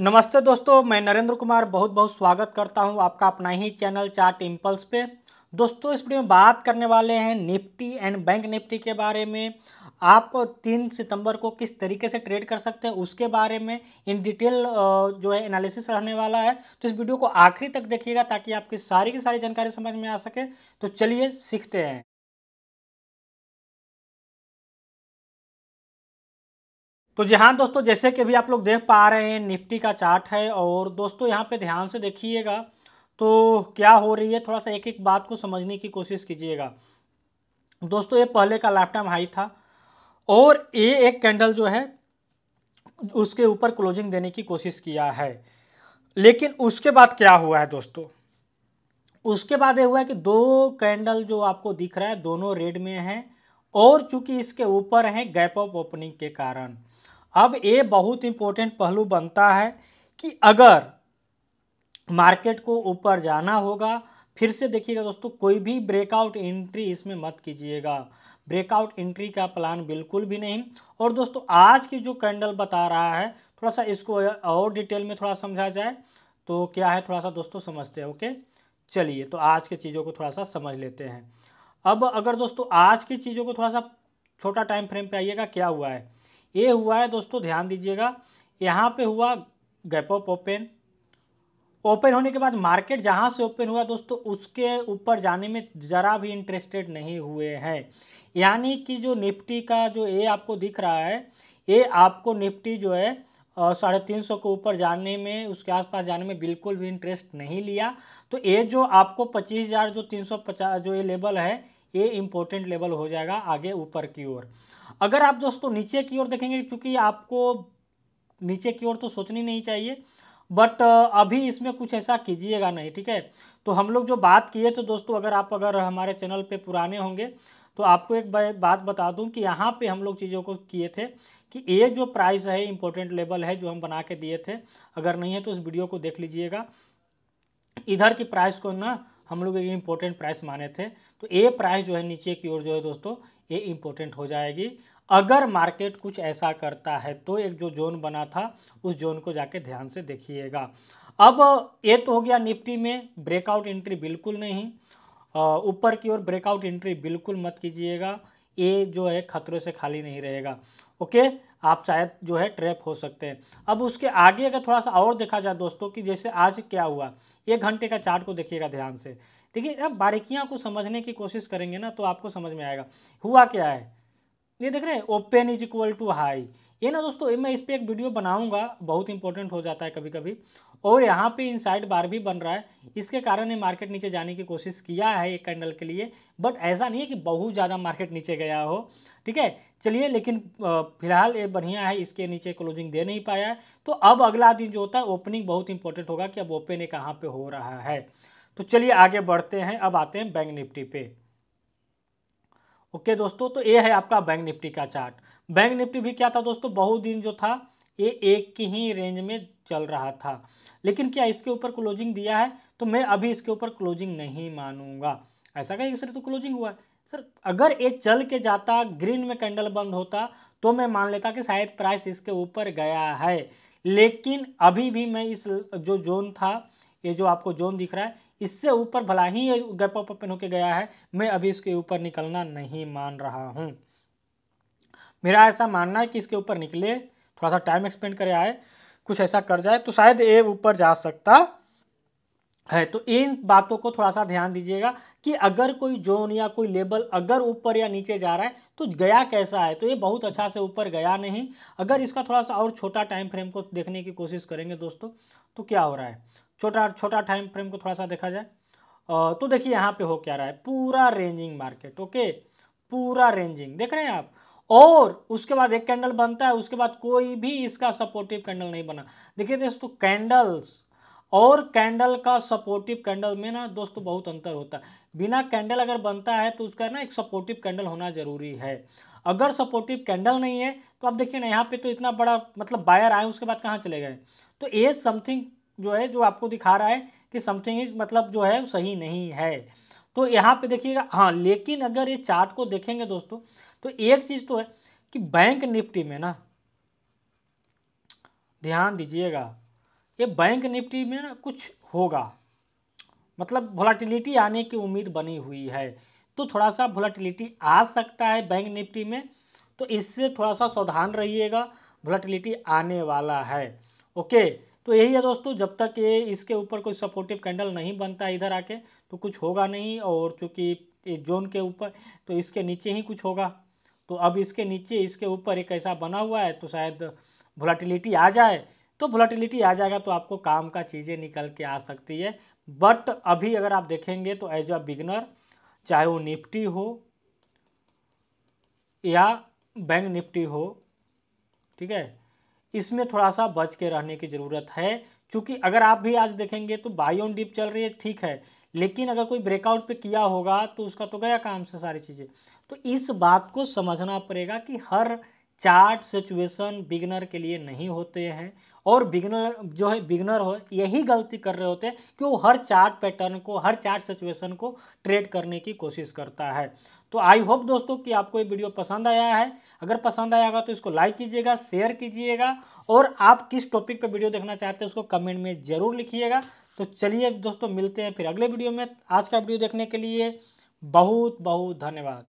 नमस्ते दोस्तों मैं नरेंद्र कुमार बहुत बहुत स्वागत करता हूं आपका अपना ही चैनल चार्ट इम्पल्स पे दोस्तों इस वीडियो में बात करने वाले हैं निफ्टी एंड बैंक निफ्टी के बारे में आप तीन सितंबर को किस तरीके से ट्रेड कर सकते हैं उसके बारे में इन डिटेल जो है एनालिसिस रहने वाला है तो इस वीडियो को आखिरी तक देखिएगा ताकि आपकी सारी की सारी जानकारी समझ में आ सके तो चलिए सीखते हैं तो जी हाँ दोस्तों जैसे कि भी आप लोग देख पा रहे हैं निफ्टी का चार्ट है और दोस्तों यहाँ पे ध्यान से देखिएगा तो क्या हो रही है थोड़ा सा एक एक बात को समझने की कोशिश कीजिएगा दोस्तों ये पहले का लाइफ टाइम हाई था और ये एक कैंडल जो है उसके ऊपर क्लोजिंग देने की कोशिश किया है लेकिन उसके बाद क्या हुआ है दोस्तों उसके बाद ये हुआ है कि दो कैंडल जो आपको दिख रहा है दोनों रेड में हैं और चूंकि इसके ऊपर हैं गैप ऑफ ओपनिंग के कारण अब ये बहुत इम्पोर्टेंट पहलू बनता है कि अगर मार्केट को ऊपर जाना होगा फिर से देखिएगा दोस्तों कोई भी ब्रेकआउट एंट्री इसमें मत कीजिएगा ब्रेकआउट एंट्री का प्लान बिल्कुल भी नहीं और दोस्तों आज की जो कैंडल बता रहा है थोड़ा सा इसको और डिटेल में थोड़ा समझा जाए तो क्या है थोड़ा सा दोस्तों समझते हैं ओके चलिए तो आज के चीज़ों को थोड़ा सा समझ लेते हैं अब अगर दोस्तों आज की चीज़ों को थोड़ा सा छोटा टाइम फ्रेम पर आइएगा क्या हुआ है ये हुआ है दोस्तों ध्यान दीजिएगा यहाँ पे हुआ गैप ऑफ ओपन ओपन होने के बाद मार्केट जहाँ से ओपन हुआ दोस्तों उसके ऊपर जाने में ज़रा भी इंटरेस्टेड नहीं हुए हैं यानी कि जो निफ्टी का जो ये आपको दिख रहा है ये आपको निफ्टी जो है साढ़े तीन सौ के ऊपर जाने में उसके आसपास जाने में बिल्कुल भी इंटरेस्ट नहीं लिया तो ये जो आपको पच्चीस हज़ार जो तीन सौ पचास जो ये लेवल है ये इम्पोर्टेंट लेवल हो जाएगा आगे ऊपर की ओर अगर आप दोस्तों नीचे की ओर देखेंगे क्योंकि आपको नीचे की ओर तो सोचनी नहीं चाहिए बट अभी इसमें कुछ ऐसा कीजिएगा नहीं ठीक है तो हम लोग जो बात किए तो दोस्तों अगर आप अगर हमारे चैनल पे पुराने होंगे तो आपको एक बात बता दूं कि यहाँ पे हम लोग चीज़ों को किए थे कि ये जो प्राइस है इम्पोर्टेंट लेवल है जो हम बना के दिए थे अगर नहीं है तो इस वीडियो को देख लीजिएगा इधर की प्राइस को ना हम लोग एक इम्पोर्टेंट प्राइस माने थे तो ये प्राइस जो है नीचे की ओर जो है दोस्तों ये इम्पोर्टेंट हो जाएगी अगर मार्केट कुछ ऐसा करता है तो एक जो जोन बना था उस जोन को जाके ध्यान से देखिएगा अब ये तो हो गया निफ्टी में ब्रेकआउट एंट्री बिल्कुल नहीं ऊपर की ओर ब्रेकआउट एंट्री बिल्कुल मत कीजिएगा ये जो है खतरे से खाली नहीं रहेगा ओके आप शायद जो है ट्रैप हो सकते हैं अब उसके आगे अगर थोड़ा सा और देखा जाए दोस्तों कि जैसे आज क्या हुआ एक घंटे का चार्ट को देखिएगा ध्यान से देखिए अब बारीकियाँ को समझने की कोशिश करेंगे ना तो आपको समझ में आएगा हुआ क्या है ये देख रहे हैं open is equal to high ये ना दोस्तों ये मैं इस पर एक वीडियो बनाऊंगा बहुत इंपॉर्टेंट हो जाता है कभी कभी और यहाँ पे इनसाइड बार भी बन रहा है इसके कारण ये मार्केट नीचे जाने की कोशिश किया है एक कैंडल के लिए बट ऐसा नहीं है कि बहुत ज़्यादा मार्केट नीचे गया हो ठीक है चलिए लेकिन फिलहाल ये बढ़िया है इसके नीचे क्लोजिंग दे नहीं पाया है तो अब अगला दिन जो होता है ओपनिंग बहुत इंपॉर्टेंट होगा कि अब ओपन ये कहाँ पर हो रहा है तो चलिए आगे बढ़ते हैं अब आते हैं बैंक निफ्टी पे ओके दोस्तों तो ये है आपका बैंक निफ्टी का चार्ट बैंक निफ्टी भी क्या था दोस्तों बहुत दिन जो था ये एक की ही रेंज में चल रहा था लेकिन क्या इसके ऊपर क्लोजिंग दिया है तो मैं अभी इसके ऊपर क्लोजिंग नहीं मानूंगा ऐसा कहीं सर तो क्लोजिंग हुआ है सर अगर ये चल के जाता ग्रीन में कैंडल बंद होता तो मैं मान लेता कि शायद प्राइस इसके ऊपर गया है लेकिन अभी भी मैं इस जो जोन था ये जो आपको जोन दिख रहा है इससे ऊपर भला ही गैप अप ओपन होके गया है मैं अभी इसके ऊपर निकलना नहीं मान रहा हूँ मेरा ऐसा मानना है कि इसके ऊपर निकले थोड़ा सा टाइम एक्सपेंड करे आए कुछ ऐसा कर जाए तो शायद ये ऊपर जा सकता है तो इन बातों को थोड़ा सा ध्यान दीजिएगा कि अगर कोई जोन या कोई लेबल अगर ऊपर या नीचे जा रहा है तो गया कैसा है तो ये बहुत अच्छा से ऊपर गया नहीं अगर इसका थोड़ा सा और छोटा टाइम फ्रेम को देखने की कोशिश करेंगे दोस्तों तो क्या हो रहा है छोटा छोटा टाइम फ्रेम को थोड़ा सा देखा जाए तो देखिए यहाँ पे हो क्या रहा है पूरा रेंजिंग मार्केट ओके पूरा रेंजिंग देख रहे हैं आप और उसके बाद एक कैंडल बनता है उसके बाद कोई भी इसका सपोर्टिव कैंडल नहीं बना देखिए दोस्तों कैंडल्स और कैंडल का सपोर्टिव कैंडल में ना दोस्तों बहुत अंतर होता है बिना कैंडल अगर बनता है तो उसका ना एक सपोर्टिव कैंडल होना ज़रूरी है अगर सपोर्टिव कैंडल नहीं है तो आप देखिए ना यहाँ पे तो इतना बड़ा मतलब बायर आए उसके बाद कहाँ चले गए तो ये समथिंग जो है जो आपको दिखा रहा है कि समथिंग इज मतलब जो है सही नहीं है तो यहाँ पे देखिएगा हाँ लेकिन अगर ये चार्ट को देखेंगे दोस्तों तो एक चीज़ तो है कि बैंक निफ्टी में ना ध्यान दीजिएगा ये बैंक निफ्टी में ना कुछ होगा मतलब वोलाटिलिटी आने की उम्मीद बनी हुई है तो थोड़ा सा वोलाटिलिटी आ सकता है बैंक निफ्टी में तो इससे थोड़ा सा सावधान रहिएगा वोलाटिलिटी आने वाला है ओके okay. तो यही है दोस्तों जब तक ये इसके ऊपर कोई सपोर्टिव कैंडल नहीं बनता इधर आके तो कुछ होगा नहीं और चूँकि जोन के ऊपर तो इसके नीचे ही कुछ होगा तो अब इसके नीचे इसके ऊपर एक ऐसा बना हुआ है तो शायद वोलाटिलिटी आ जाए तो वोलाटिलिटी आ जाएगा तो आपको काम का चीज़ें निकल के आ सकती है बट अभी अगर आप देखेंगे तो एज अ बिगनर चाहे वो निफ्टी हो या बैंक निफ्टी हो ठीक है इसमें थोड़ा सा बच के रहने की ज़रूरत है क्योंकि अगर आप भी आज देखेंगे तो बाई ऑन डिप चल रही है ठीक है लेकिन अगर कोई ब्रेकआउट पे किया होगा तो उसका तो गया काम से सारी चीज़ें तो इस बात को समझना पड़ेगा कि हर चार्ट सिचुएशन बिगनर के लिए नहीं होते हैं और बिगनर जो है बिगनर हो यही गलती कर रहे होते हैं कि वो हर चार्ट पैटर्न को हर चार्ट सिचुएशन को ट्रेड करने की कोशिश करता है तो आई होप दोस्तों कि आपको ये वीडियो पसंद आया है अगर पसंद आएगा तो इसको लाइक कीजिएगा शेयर कीजिएगा और आप किस टॉपिक पे वीडियो देखना चाहते हैं उसको कमेंट में ज़रूर लिखिएगा तो चलिए दोस्तों मिलते हैं फिर अगले वीडियो में आज का वीडियो देखने के लिए बहुत बहुत धन्यवाद